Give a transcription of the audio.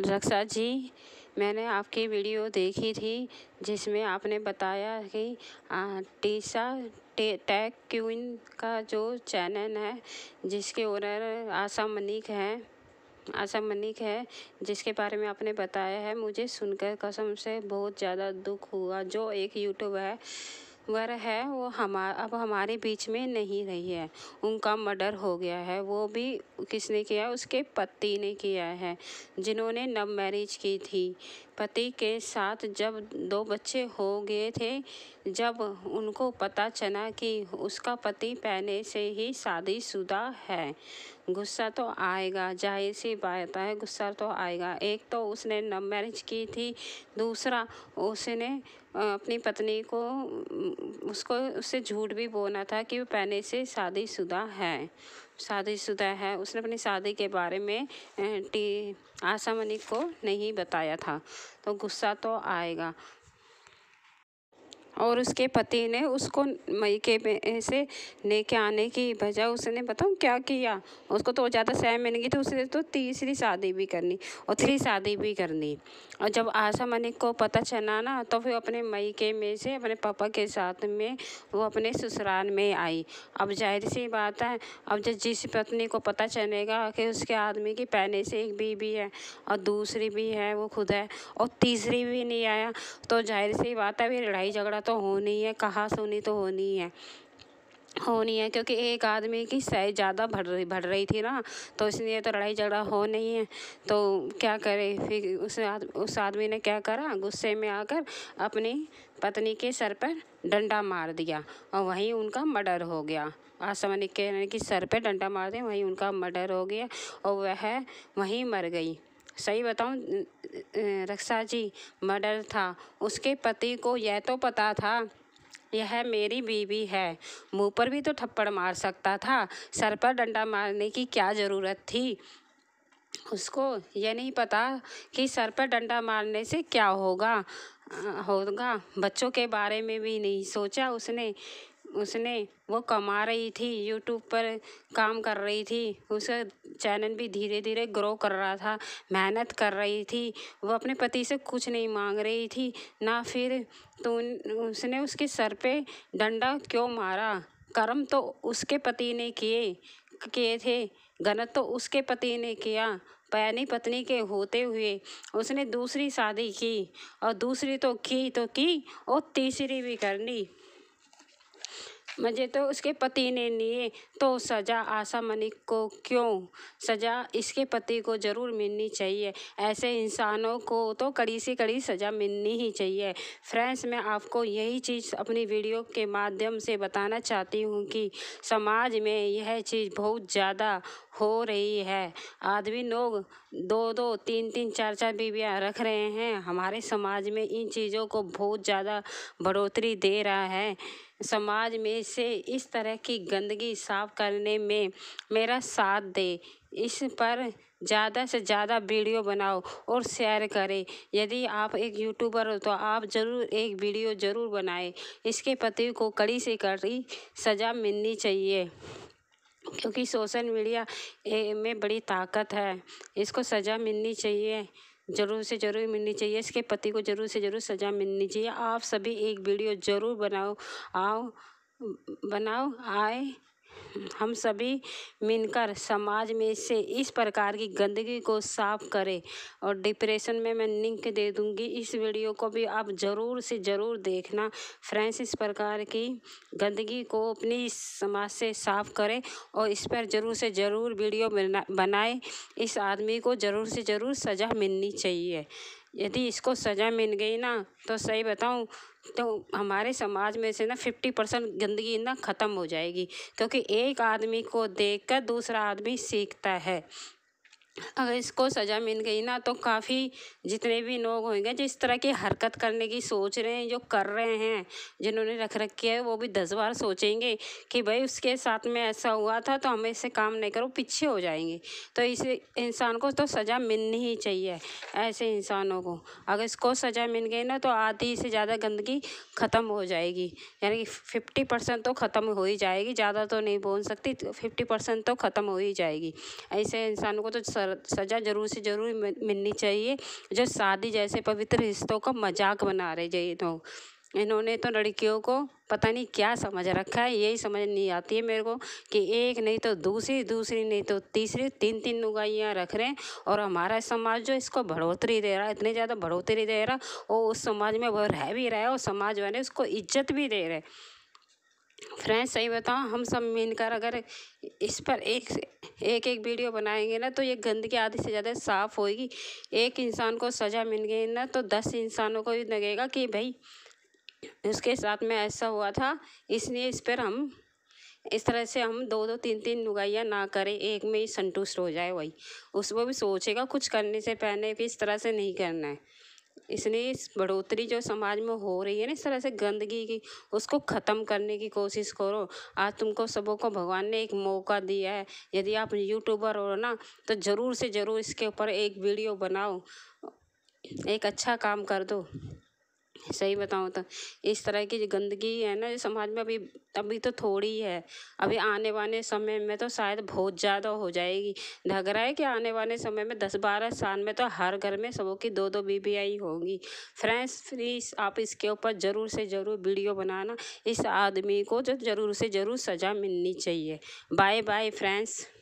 रक्षा जी मैंने आपकी वीडियो देखी थी जिसमें आपने बताया कि टीसा टे, टैग क्यून का जो चैनल है जिसके ओनर आशा मनिक हैं आशा मनिक है जिसके बारे में आपने बताया है मुझे सुनकर कसम से बहुत ज़्यादा दुख हुआ जो एक यूट्यूब है वर है वो हमा अब हमारे बीच में नहीं रही है उनका मर्डर हो गया है वो भी किसने किया उसके पति ने किया है जिन्होंने नव मैरिज की थी पति के साथ जब दो बच्चे हो गए थे जब उनको पता चला कि उसका पति पहले से ही शादीशुदा है गुस्सा तो आएगा जाहिर सी बात है गुस्सा तो आएगा एक तो उसने लव मैरिज की थी दूसरा उसने अपनी पत्नी को उसको उससे झूठ भी बोलना था कि वो पहले से शादीशुदा है शादीशुदा है उसने अपनी शादी के बारे में टी आशा मनी को नहीं बताया था तो गुस्सा तो आएगा और उसके पति ने उसको मई में से लेके आने की बजाय उसने बताऊँ क्या किया उसको तो ज़्यादा सहम में नहीं तो उसने तो तीसरी शादी भी करनी और तीसरी शादी भी करनी और जब आशा मनिक को पता चला ना तो फिर अपने के में से अपने पापा के साथ में वो अपने ससुराल में आई अब जाहिर सी बात है अब जब जिस पत्नी को पता चलेगा कि उसके आदमी की पहले से एक बीबी है और दूसरी भी है वो खुद है और तीसरी भी नहीं आया तो जाहिर सी बात है फिर लड़ाई झगड़ा तो होनी है कहा सुनी तो होनी है होनी है क्योंकि एक आदमी की सह ज़्यादा बढ़ रही बढ़ रही थी ना तो इसलिए तो लड़ाई झगड़ा हो नहीं है तो क्या करे फिर उस आद, उस आदमी ने क्या करा गुस्से में आकर अपनी पत्नी के सर पर डंडा मार दिया और वहीं उनका मर्डर हो गया आसमानी के कि सर पर डंडा मार दिया वहीं उनका मर्डर हो गया और वह वहीं मर गई सही बताऊँ रक्षा जी मर्डर था उसके पति को यह तो पता था यह मेरी बीवी है मुंह पर भी तो थप्पड़ मार सकता था सर पर डंडा मारने की क्या ज़रूरत थी उसको यह नहीं पता कि सर पर डंडा मारने से क्या होगा होगा बच्चों के बारे में भी नहीं सोचा उसने उसने वो कमा रही थी यूट्यूब पर काम कर रही थी उसका चैनल भी धीरे धीरे ग्रो कर रहा था मेहनत कर रही थी वो अपने पति से कुछ नहीं मांग रही थी ना फिर तो उसने उसके सर पे डंडा क्यों मारा कर्म तो उसके पति ने किए किए थे गलत तो उसके पति ने किया पयानी पत्नी के होते हुए उसने दूसरी शादी की और दूसरी तो की तो की और तीसरी भी करनी मजे तो उसके पति ने लिए तो सज़ा आशा मनिक को क्यों सज़ा इसके पति को ज़रूर मिलनी चाहिए ऐसे इंसानों को तो कड़ी से कड़ी सज़ा मिलनी ही चाहिए फ्रेंड्स मैं आपको यही चीज़ अपनी वीडियो के माध्यम से बताना चाहती हूँ कि समाज में यह चीज़ बहुत ज़्यादा हो रही है आदमी लोग दो दो तीन तीन चार चार बीवियाँ रख रहे हैं हमारे समाज में इन चीज़ों को बहुत ज़्यादा बढ़ोतरी दे रहा है समाज में से इस तरह की गंदगी साफ करने में मेरा साथ दे इस पर ज़्यादा से ज़्यादा वीडियो बनाओ और शेयर करें यदि आप एक यूट्यूबर हो तो आप ज़रूर एक वीडियो ज़रूर बनाएं इसके पति को कड़ी से कड़ी सज़ा मिलनी चाहिए क्योंकि सोशल मीडिया में बड़ी ताकत है इसको सज़ा मिलनी चाहिए ज़रूर से ज़रूर मिलनी चाहिए इसके पति को ज़रूर से ज़रूर सज़ा मिलनी चाहिए आप सभी एक वीडियो ज़रूर बनाओ आओ बनाओ आए हम सभी मिलकर समाज में से इस प्रकार की गंदगी को साफ करें और डिप्रेशन में मैं लिंक दे दूँगी इस वीडियो को भी आप ज़रूर से ज़रूर देखना फ्रेंड्स इस प्रकार की गंदगी को अपनी समाज से साफ करें और इस पर ज़रूर से ज़रूर वीडियो बना बनाए इस आदमी को ज़रूर से ज़रूर सज़ा मिलनी चाहिए यदि इसको सज़ा मिल गई ना तो सही बताऊँ तो हमारे समाज में से ना फिफ्टी परसेंट गंदगी ना ख़त्म हो जाएगी क्योंकि एक आदमी को देखकर दूसरा आदमी सीखता है अगर इसको सज़ा मिल गई ना तो काफ़ी जितने भी लोग होंगे जो इस तरह की हरकत करने की सोच रहे हैं जो कर रहे हैं जिन्होंने रख रखी है वो भी दस बार सोचेंगे कि भाई उसके साथ में ऐसा हुआ था तो हमें इससे काम नहीं करो पीछे हो जाएंगे तो इस इंसान को तो सज़ा मिलनी ही चाहिए ऐसे इंसानों को अगर इसको सज़ा मिल गई ना तो आधी से ज़्यादा गंदगी ख़त्म हो जाएगी यानी कि फिफ्टी परसेंट तो ख़त्म हो ही जाएगी ज़्यादा तो नहीं बोल सकती तो फिफ्टी परसेंट तो ख़त्म हो ही जाएगी ऐसे इंसानों को तो सज़ा ज़रूर से ज़रूर मिलनी चाहिए जो शादी जैसे पवित्र रिश्तों का मज़ाक बना रहे जी लोग इन्होंने तो लड़कियों को पता नहीं क्या समझ रखा है यही समझ नहीं आती है मेरे को कि एक नहीं तो दूसरी दूसरी नहीं तो तीसरी तीन तीन नुगाइयाँ रख रहे हैं और हमारा समाज जो इसको बढ़ोतरी दे रहा है इतने ज़्यादा बढ़ोतरी दे रहा और उस समाज में वो रह भी रहा है और समाज वाले उसको इज्जत भी दे रहे हैं फ्रेंड्स सही बताऊँ हम सब मिलकर अगर इस पर एक एक एक वीडियो बनाएंगे ना तो ये गंदगी आधी से ज़्यादा साफ़ होगी एक इंसान को सज़ा मिल गई ना तो दस इंसानों को भी लगेगा कि भाई उसके साथ में ऐसा हुआ था इसलिए इस पर हम इस तरह से हम दो दो तीन तीन लुगाइयाँ ना करें एक में ही संतुष्ट हो जाए वही उसको भी सोचेगा कुछ करने से पहले भी इस तरह से नहीं करना है इसने इस बढ़ोतरी जो समाज में हो रही है ना इस तरह से गंदगी की उसको ख़त्म करने की कोशिश करो आज तुमको सबों को भगवान ने एक मौका दिया है यदि आप यूट्यूबर हो ना तो ज़रूर से ज़रूर इसके ऊपर एक वीडियो बनाओ एक अच्छा काम कर दो सही बताऊँ तो इस तरह की जो गंदगी है ना ये समाज में अभी अभी तो थोड़ी है अभी आने वाले समय में तो शायद बहुत ज़्यादा हो जाएगी लग रहा है कि आने वाले समय में दस बारह साल में तो हर घर में सबों की दो दो बीबीआई होंगी फ्रेंड्स प्लीज़ आप इसके ऊपर ज़रूर से ज़रूर वीडियो बनाना इस आदमी को जो तो ज़रूर से ज़रूर सज़ा मिलनी चाहिए बाय बाय फ्रेंड्स